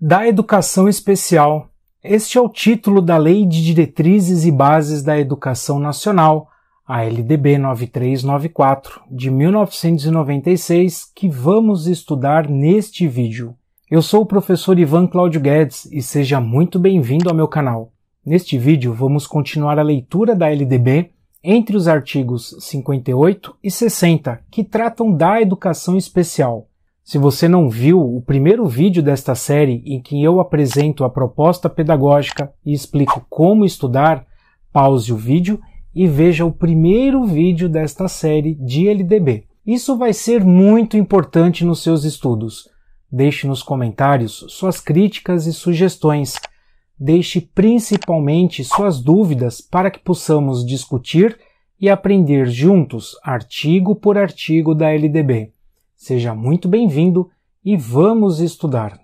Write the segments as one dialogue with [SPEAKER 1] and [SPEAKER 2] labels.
[SPEAKER 1] da Educação Especial. Este é o título da Lei de Diretrizes e Bases da Educação Nacional, a LDB 9394, de 1996, que vamos estudar neste vídeo. Eu sou o professor Ivan Cláudio Guedes e seja muito bem-vindo ao meu canal. Neste vídeo, vamos continuar a leitura da LDB entre os artigos 58 e 60, que tratam da educação especial. Se você não viu o primeiro vídeo desta série em que eu apresento a proposta pedagógica e explico como estudar, pause o vídeo e veja o primeiro vídeo desta série de LDB. Isso vai ser muito importante nos seus estudos. Deixe nos comentários suas críticas e sugestões. Deixe principalmente suas dúvidas para que possamos discutir e aprender juntos, artigo por artigo da LDB. Seja muito bem-vindo e vamos estudar.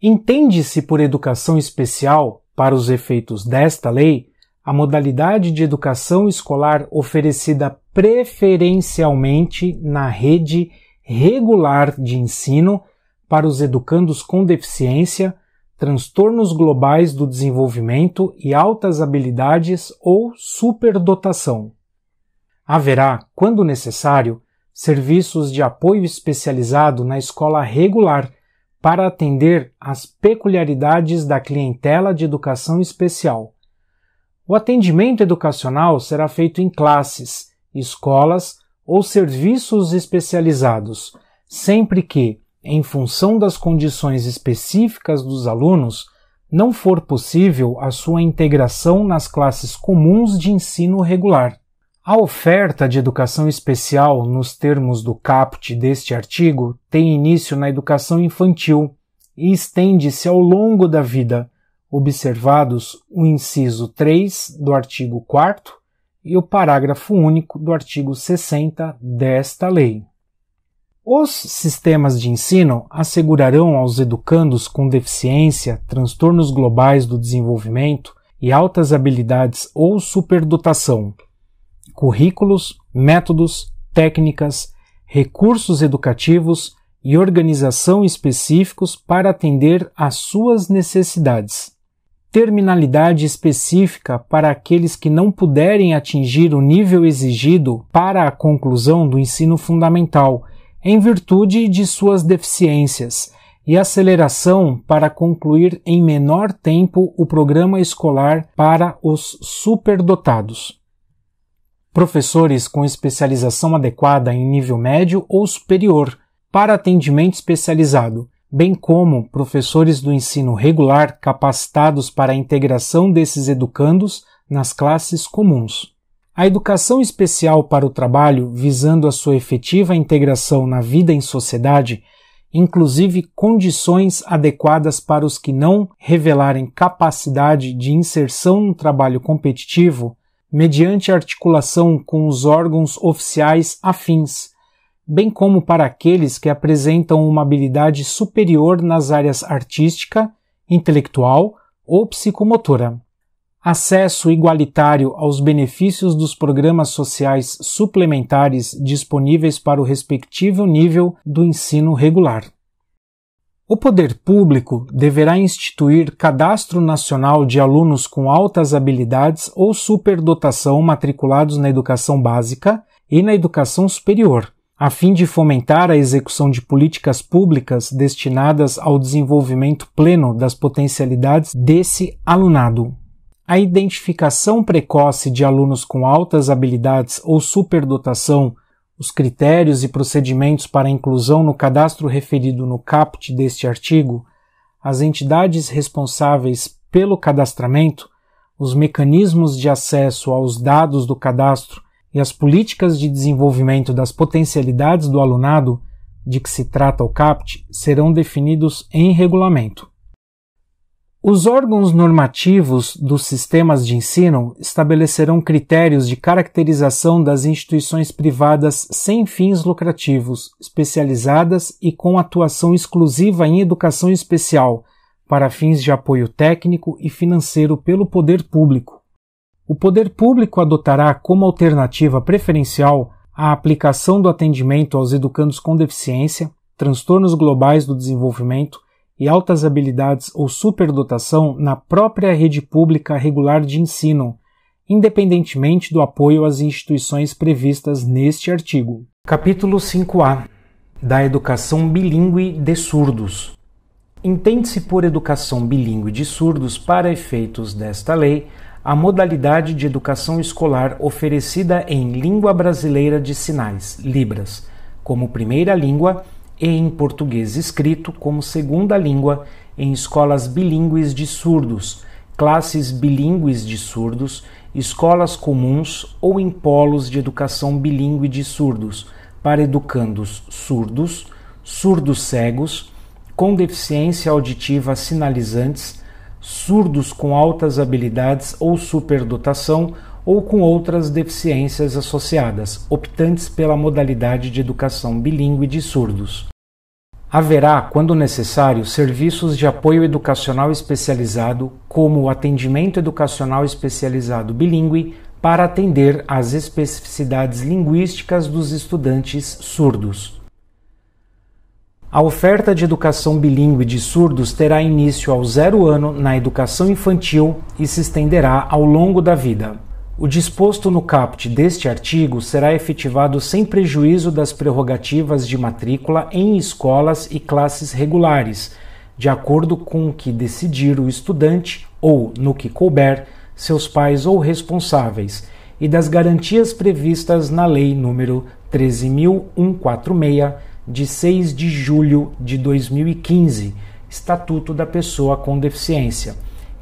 [SPEAKER 1] Entende-se por educação especial, para os efeitos desta lei, a modalidade de educação escolar oferecida preferencialmente na rede regular de ensino para os educandos com deficiência, transtornos globais do desenvolvimento e altas habilidades ou superdotação. Haverá, quando necessário, serviços de apoio especializado na escola regular para atender às peculiaridades da clientela de educação especial. O atendimento educacional será feito em classes, escolas ou serviços especializados, sempre que, em função das condições específicas dos alunos, não for possível a sua integração nas classes comuns de ensino regular. A oferta de educação especial, nos termos do caput deste artigo, tem início na educação infantil e estende-se ao longo da vida, observados o inciso 3 do artigo 4 e o parágrafo único do artigo 60 desta lei. Os sistemas de ensino assegurarão aos educandos com deficiência, transtornos globais do desenvolvimento e altas habilidades ou superdotação currículos, métodos, técnicas, recursos educativos e organização específicos para atender às suas necessidades. Terminalidade específica para aqueles que não puderem atingir o nível exigido para a conclusão do ensino fundamental, em virtude de suas deficiências, e aceleração para concluir em menor tempo o programa escolar para os superdotados professores com especialização adequada em nível médio ou superior para atendimento especializado, bem como professores do ensino regular capacitados para a integração desses educandos nas classes comuns. A educação especial para o trabalho, visando a sua efetiva integração na vida em sociedade, inclusive condições adequadas para os que não revelarem capacidade de inserção no trabalho competitivo, mediante articulação com os órgãos oficiais afins, bem como para aqueles que apresentam uma habilidade superior nas áreas artística, intelectual ou psicomotora. Acesso igualitário aos benefícios dos programas sociais suplementares disponíveis para o respectivo nível do ensino regular. O poder público deverá instituir cadastro nacional de alunos com altas habilidades ou superdotação matriculados na educação básica e na educação superior, a fim de fomentar a execução de políticas públicas destinadas ao desenvolvimento pleno das potencialidades desse alunado. A identificação precoce de alunos com altas habilidades ou superdotação os critérios e procedimentos para a inclusão no cadastro referido no caput deste artigo, as entidades responsáveis pelo cadastramento, os mecanismos de acesso aos dados do cadastro e as políticas de desenvolvimento das potencialidades do alunado de que se trata o CAPT serão definidos em regulamento. Os órgãos normativos dos sistemas de ensino estabelecerão critérios de caracterização das instituições privadas sem fins lucrativos, especializadas e com atuação exclusiva em educação especial, para fins de apoio técnico e financeiro pelo poder público. O poder público adotará como alternativa preferencial a aplicação do atendimento aos educandos com deficiência, transtornos globais do desenvolvimento e altas habilidades ou superdotação na própria rede pública regular de ensino, independentemente do apoio às instituições previstas neste artigo. Capítulo 5A da Educação Bilingue de Surdos. Entende-se por educação bilingue de surdos, para efeitos desta lei, a modalidade de educação escolar oferecida em língua brasileira de sinais, Libras, como primeira língua em português escrito como segunda língua em escolas bilíngues de surdos, classes bilíngues de surdos, escolas comuns ou em polos de educação bilíngue de surdos, para educandos surdos, surdos cegos, com deficiência auditiva sinalizantes, surdos com altas habilidades ou superdotação ou com outras deficiências associadas, optantes pela modalidade de educação bilíngue de surdos. Haverá, quando necessário, serviços de apoio educacional especializado, como o atendimento educacional especializado bilíngue, para atender às especificidades linguísticas dos estudantes surdos. A oferta de educação bilíngue de surdos terá início ao zero ano na educação infantil e se estenderá ao longo da vida. O disposto no caput deste artigo será efetivado sem prejuízo das prerrogativas de matrícula em escolas e classes regulares, de acordo com o que decidir o estudante ou, no que couber, seus pais ou responsáveis, e das garantias previstas na Lei nº 13.146, de 6 de julho de 2015, Estatuto da Pessoa com Deficiência,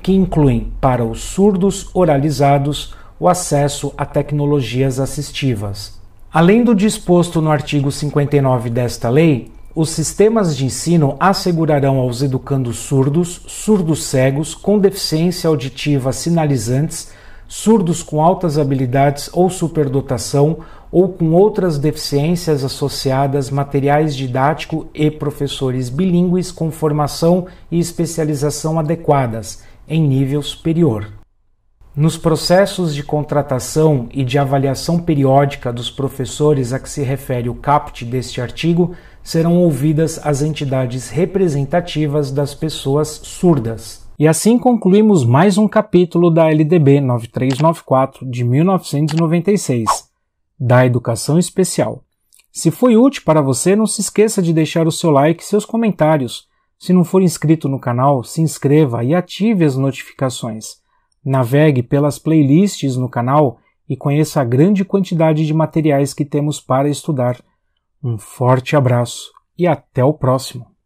[SPEAKER 1] que incluem para os surdos oralizados o acesso a tecnologias assistivas. Além do disposto no artigo 59 desta lei, os sistemas de ensino assegurarão aos educandos surdos, surdos cegos, com deficiência auditiva sinalizantes, surdos com altas habilidades ou superdotação ou com outras deficiências associadas materiais didático e professores bilíngues com formação e especialização adequadas, em nível superior nos processos de contratação e de avaliação periódica dos professores a que se refere o caput deste artigo, serão ouvidas as entidades representativas das pessoas surdas. E assim concluímos mais um capítulo da LDB 9394 de 1996, da Educação Especial. Se foi útil para você, não se esqueça de deixar o seu like e seus comentários. Se não for inscrito no canal, se inscreva e ative as notificações. Navegue pelas playlists no canal e conheça a grande quantidade de materiais que temos para estudar. Um forte abraço e até o próximo!